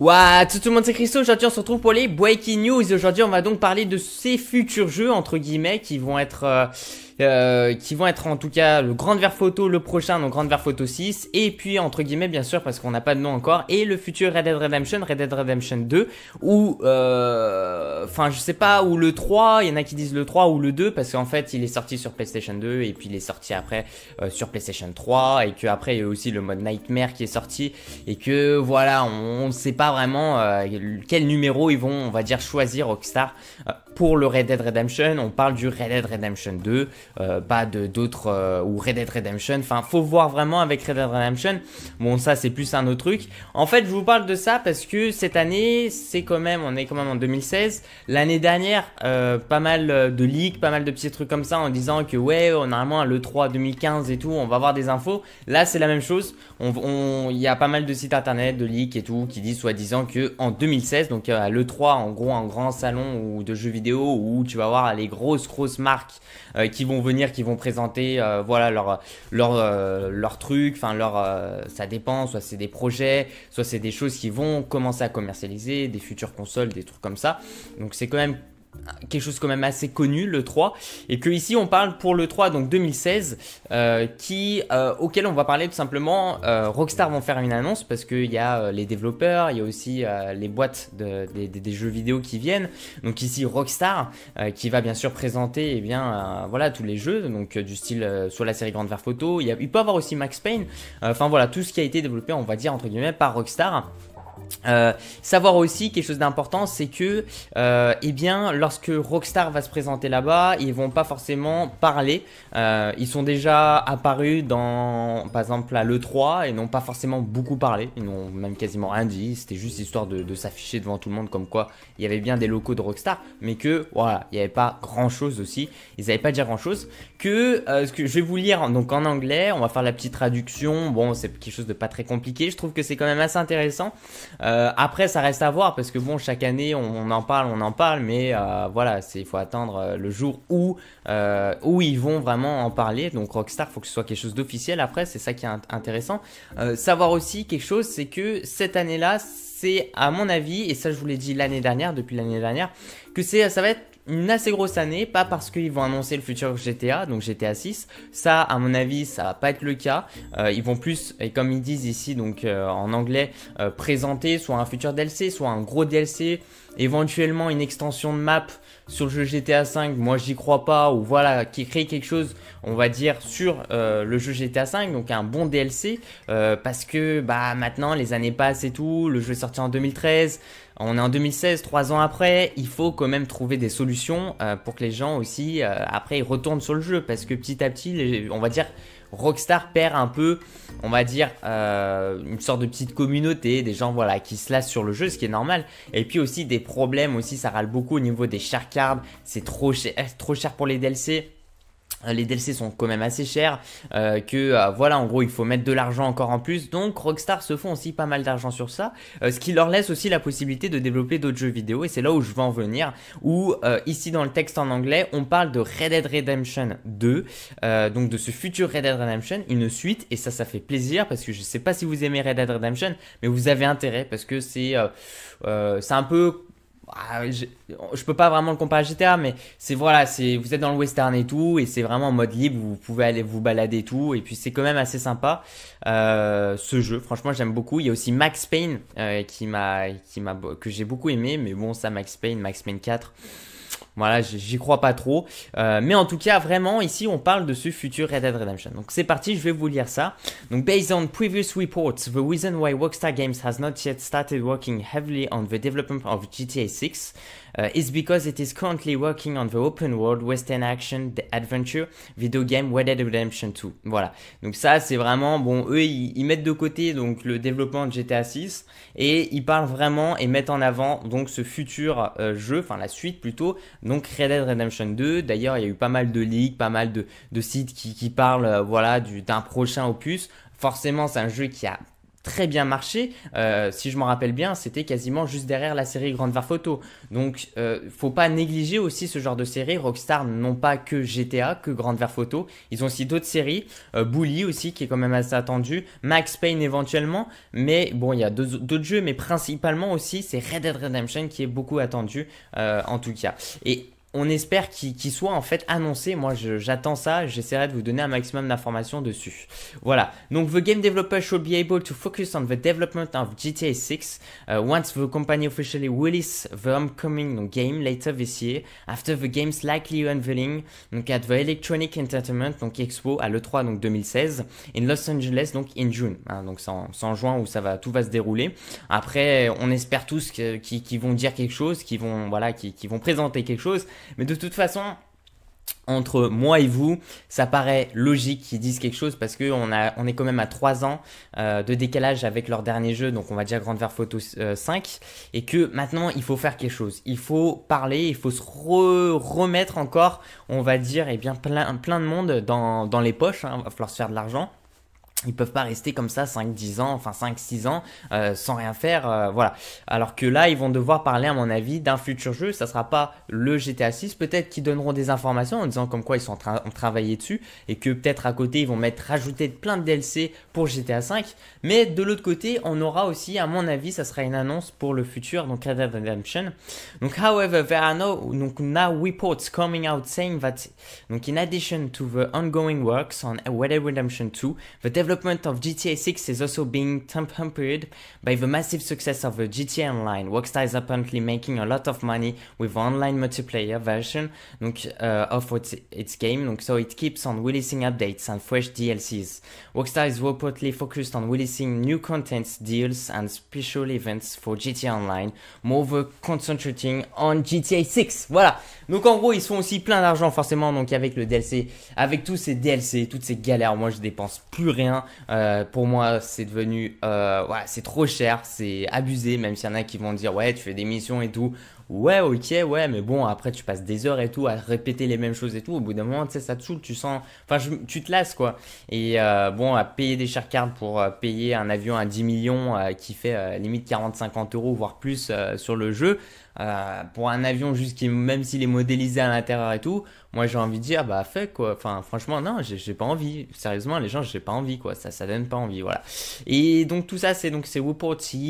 Wouah, tout le monde c'est Christo, aujourd'hui on se retrouve pour les Breaking News aujourd'hui on va donc parler de ces futurs jeux entre guillemets qui vont être euh, euh, qui vont être en tout cas le Grand Vert Photo, le prochain, donc Grand Vert Photo 6, et puis entre guillemets bien sûr parce qu'on n'a pas de nom encore, et le futur Red Dead Redemption, Red Dead Redemption 2, ou euh, enfin je sais pas, ou le 3, il y en a qui disent le 3 ou le 2 parce qu'en fait il est sorti sur PlayStation 2 et puis il est sorti après euh, sur PlayStation 3 et que après il y a aussi le mode Nightmare qui est sorti et que voilà on ne sait pas vraiment quel numéro ils vont on va dire choisir Rockstar pour le Red Dead Redemption, on parle du Red Dead Redemption 2, euh, pas de d'autres euh, ou Red Dead Redemption. Enfin, faut voir vraiment avec Red Dead Redemption. Bon, ça c'est plus un autre truc. En fait, je vous parle de ça parce que cette année, c'est quand même, on est quand même en 2016. L'année dernière, euh, pas mal de leaks, pas mal de petits trucs comme ça en disant que ouais, on a le 3 2015 et tout, on va avoir des infos. Là, c'est la même chose. On, il y a pas mal de sites internet, de leaks et tout qui disent soi-disant que en 2016, donc le 3 en gros un grand salon ou de jeux vidéo où tu vas voir les grosses grosses marques euh, qui vont venir, qui vont présenter euh, voilà leur leur euh, leur truc, enfin leur ça dépend, soit c'est des projets, soit c'est des choses qui vont commencer à commercialiser, des futures consoles, des trucs comme ça. Donc c'est quand même quelque chose quand même assez connu, le 3, et que ici on parle pour le 3, donc 2016, euh, qui, euh, auquel on va parler tout simplement, euh, Rockstar vont faire une annonce parce qu'il y a les développeurs, il y a aussi les boîtes des, jeux vidéo qui viennent, donc ici Rockstar, qui va bien sûr présenter, et eh bien, voilà, tous les jeux, donc du style soit la série Grande vers Photo, il, y a, il peut avoir aussi Max Payne, enfin voilà, tout ce qui a été développé, on va dire, entre guillemets, par Rockstar, euh, savoir aussi quelque chose d'important, c'est que, euh, eh bien, lorsque Rockstar va se présenter là-bas, ils vont pas forcément parler. Euh, ils sont déjà apparus dans, par exemple, à l'E3 et n'ont pas forcément beaucoup parlé. Ils n'ont même quasiment rien dit. C'était juste histoire de, s'afficher devant tout le monde comme quoi il y avait bien des locaux de Rockstar, mais que, voilà, il n'y avait pas grand-chose aussi. Ils n'avaient pas dire grand-chose. Que, euh, ce que je vais vous lire donc en anglais, on va faire la petite traduction. Bon, c'est quelque chose de pas très compliqué. Je trouve que c'est quand même assez intéressant. Euh, après, ça reste à voir parce que bon, chaque année, on, en parle, on en parle, mais euh, voilà, c'est il faut attendre euh, le jour où où ils vont vraiment en parler. Donc Rockstar, faut que ce soit quelque chose d'officiel. Après, c'est ça qui est intéressant. savoir aussi quelque chose, c'est que cette année-là, c'est à mon avis, et ça je vous l'ai dit l'année dernière, depuis l'année dernière, que c'est ça va être une assez grosse année, pas parce qu'ils vont annoncer le futur GTA, donc GTA 6. Ça, à mon avis, ça va pas être le cas. Euh, ils vont plus, et comme ils disent ici, donc euh, en anglais, euh, présenter soit un futur DLC, soit un gros DLC, éventuellement une extension de map sur le jeu GTA 5. Moi, j'y crois pas, ou voilà, qui crée quelque chose on va dire, sur euh, le jeu GTA V, donc un bon DLC, euh, parce que bah maintenant les années passent et tout, le jeu est sorti en 2013. On est en 2016, trois ans après, il faut quand même trouver des solutions euh, pour que les gens aussi, après, ils retournent sur le jeu, parce que petit à petit, on va dire, Rockstar perd un peu, on va dire, une sorte de petite communauté, des gens voilà qui se lassent sur le jeu, ce qui est normal. Et puis aussi des problèmes aussi, ça râle beaucoup au niveau des chars cards, c'est trop cher, trop cher pour les DLC. Euh, les DLC sont quand même assez chers, euh, que euh, voilà, en gros, il faut mettre de l'argent encore en plus. Donc, Rockstar se font aussi pas mal d'argent sur ça, euh, ce qui leur laisse aussi la possibilité de développer d'autres jeux vidéo. Et c'est là où je vais en venir, où ici dans le texte en anglais, on parle de Red Dead Redemption 2, donc de ce futur Red Dead Redemption, une suite. Et ça, ça fait plaisir parce que je sais pas si vous aimez Red Dead Redemption, mais vous avez intérêt parce que c'est c'est un peu ah, je, je, peux pas vraiment le comparer à GTA, mais c'est voilà, c'est vous êtes dans le western et tout, et c'est vraiment en mode libre, vous pouvez aller vous balader tout, et puis c'est quand même assez sympa euh, ce jeu. Franchement, j'aime beaucoup. Il y a aussi Max Payne euh, qui m'a, qui m'a, que j'ai beaucoup aimé, mais bon, ça Max Payne, Max Payne 4. Voilà, j'y crois pas trop. Euh, mais en tout cas, vraiment, ici, on parle de ce futur Red Dead Redemption. Donc c'est parti, je vais vous lire ça. Donc, based on previous reports, the reason why Rockstar Games has not yet started working heavily on the development of GTA 6 uh, is because it is currently working on the open world western action adventure video game Red Dead Redemption 2. Voilà. Donc ça, c'est vraiment, bon, eux, ils, mettent de côté donc le développement de GTA 6 et ils parlent vraiment et mettent en avant donc ce futur euh, jeu, enfin la suite plutôt. Donc Red Dead Redemption 2, d'ailleurs il y a eu pas mal de leaks, pas mal de, sites qui, parlent euh, voilà, d'un prochain opus. Forcément c'est un jeu qui a très bien marché. Euh, si je m'en rappelle bien, c'était quasiment juste derrière la série Grande Var Photo. Donc, euh, faut pas négliger aussi ce genre de série. Rockstar n'ont pas que GTA, que Grande Var Photo. Ils ont aussi d'autres séries. Euh, Bully aussi, qui est quand même assez attendu. Max Payne éventuellement. Mais bon, il y a d'autres jeux, mais principalement aussi, c'est Red Dead Redemption qui est beaucoup attendu, en tout cas. Et on espère qu'il soit en fait annoncé. Moi, j'attends ça. J'essaierai de vous donner un maximum d'informations dessus. Voilà. Donc, the game developer should be able to focus on the development of GTA 6 uh, once the company officially releases the upcoming game later this year, after the game's likely unveiling, donc at the Electronic Entertainment, donc Expo à l'E3 donc 2016, in Los Angeles, donc in June. Hein. donc, c'est en, juin où ça va, tout va se dérouler. Après, on espère tous qu'ils vont dire quelque chose, qu'ils vont, voilà, vont présenter quelque chose. Mais de toute façon, entre moi et vous, ça paraît logique qu'ils disent quelque chose parce qu'on on est quand même à 3 ans euh, de décalage avec leur dernier jeu, donc on va dire Grande Vert Photo 5, euh, et que maintenant il faut faire quelque chose, il faut parler, il faut se remettre encore, on va dire, et eh bien plein, de monde dans, les poches, il hein, va falloir se faire de l'argent ils peuvent pas rester comme ça 5-10 ans, enfin 5-6 ans euh, sans rien faire, euh, voilà. Alors que là, ils vont devoir parler, à mon avis, d'un futur jeu. Ça sera pas le GTA 6. Peut-être qu'ils donneront des informations en disant comme quoi ils sont en train de travailler dessus et que peut-être à côté ils vont mettre rajouter plein de DLC pour GTA 5. Mais de l'autre côté, on aura aussi, à mon avis, ça sera une annonce pour le futur, donc Red Dead Redemption. Donc, however, there donc now reports coming out saying that, donc in addition to the ongoing works on Red Dead Redemption 2, development of GTA 6 is also being tempered by the massive success of the GTA Online. Rockstar is apparently making a lot of money with online multiplayer version donc, uh, of its, game, donc, so it keeps on releasing updates and fresh DLCs. Rockstar is reportedly focused on releasing new contents, deals and special events for GTA Online, moreover concentrating on GTA 6. Voilà. Donc en gros, ils font aussi plein d'argent forcément donc avec le DLC, avec tous ces DLC, toutes ces galères. Moi, je dépense plus rien euh, pour moi, c'est devenu, euh, ouais, c'est trop cher, c'est abusé, même s'il y en a qui vont dire, ouais, tu fais des missions et tout. Ouais, ok, ouais, mais bon, après, tu passes des heures et tout à répéter les mêmes choses et tout. Au bout d'un moment, tu sais, ça te saoule, tu sens, enfin, tu te lasses, quoi. Et euh, bon, à payer des chères cards pour payer un avion à 10 millions qui fait limite 40-50 euros, voire plus sur le jeu. Euh, pour un avion juste même s'il est modélisé à l'intérieur et tout, moi j'ai envie de dire, bah fait quoi. Enfin, franchement, non, j'ai pas envie. Sérieusement, les gens, j'ai pas envie quoi. Ça, ça donne pas envie, voilà. Et donc tout ça, c'est donc c'est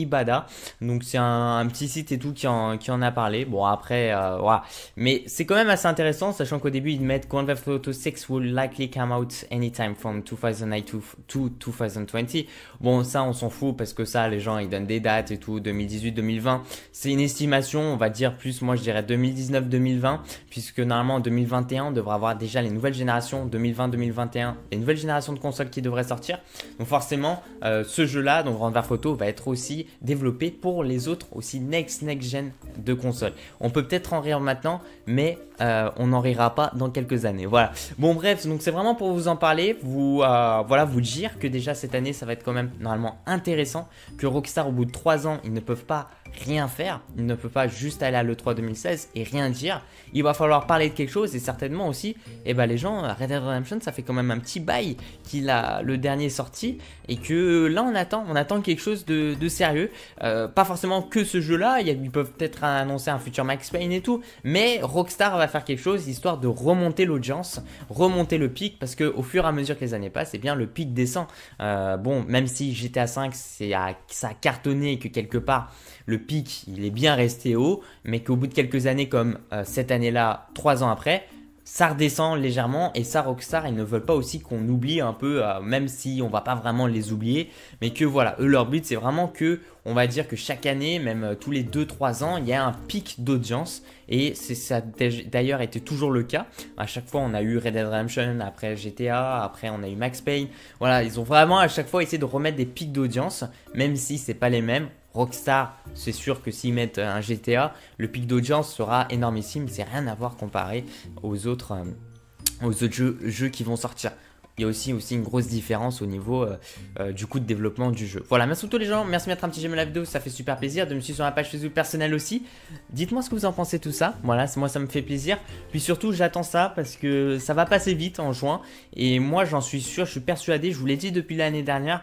Bada. Donc c'est un, petit site et tout qui en, qui en a parlé. Bon, après, euh, voilà. Mais c'est quand même assez intéressant, sachant qu'au début, ils mettent Grand Photo 6 will likely come out anytime from 2009 to 2020. Bon, ça, on s'en fout parce que ça, les gens, ils donnent des dates et tout, 2018, 2020. C'est une estimation on va dire plus, moi je dirais 2019-2020, puisque normalement en 2021, on devrait avoir déjà les nouvelles générations, 2020-2021, les nouvelles générations de consoles qui devraient sortir. Donc forcément, euh, ce jeu-là, donc Render Photo, va être aussi développé pour les autres aussi next next gen de consoles. On peut peut-être en rire maintenant, mais euh, on n'en rira pas dans quelques années. Voilà. Bon bref, donc c'est vraiment pour vous en parler, vous euh, voilà, vous dire que déjà cette année, ça va être quand même normalement intéressant que Rockstar au bout de 3 ans, ils ne peuvent pas rien faire. Il ne peut pas juste aller à l'E3 2016 et rien dire. Il va falloir parler de quelque chose et certainement aussi, et eh ben les gens, euh, Red Dead Redemption, ça fait quand même un petit bail qu'il a le dernier sorti et que là on attend, on attend quelque chose de, sérieux. Euh, pas forcément que ce jeu-là, ils peuvent peut-être annoncer un futur Max Payne et tout, mais Rockstar va faire quelque chose histoire de remonter l'audience, remonter le pic parce que au fur et à mesure que les années passent, eh bien le pic descend. Euh, bon, même si GTA 5 c'est à, ça a cartonné que quelque part le pic, il est bien resté haut, mais qu'au bout de quelques années, comme euh, cette année-là, trois ans après, ça redescend légèrement et ça Rockstar ils ne veulent pas aussi qu'on oublie un peu euh, même si on va pas vraiment les oublier mais que voilà eux leur but c'est vraiment que on va dire que chaque année même euh, tous les deux trois ans il y a un pic d'audience et ça d'ailleurs été toujours le cas à chaque fois on a eu Red Dead Redemption après GTA après on a eu Max Payne voilà ils ont vraiment à chaque fois essayé de remettre des pics d'audience même si c'est pas les mêmes Rockstar, c'est sûr que s'ils mettent euh, un GTA, le pic d'audience sera énormissime, c'est rien à voir comparé aux autres, euh, aux autres jeux, qui vont sortir. Il y a aussi, aussi une grosse différence au niveau euh, du coût de développement du jeu. Voilà, merci à tous les gens, merci de mettre un petit j'aime à la vidéo, ça fait super plaisir, de me suivre sur ma page Facebook personnelle aussi. Dites-moi ce que vous en pensez tout ça, voilà, moi ça me fait plaisir. Puis surtout, j'attends ça parce que ça va passer vite en juin, et moi j'en suis sûr, je suis persuadé, je vous l'ai dit depuis l'année dernière,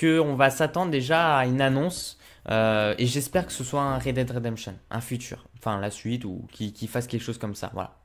qu'on va s'attendre déjà à une annonce euh, et j'espère que ce soit un Red Dead Redemption, un futur, enfin la suite ou qui, qui fasse quelque chose comme ça. Voilà.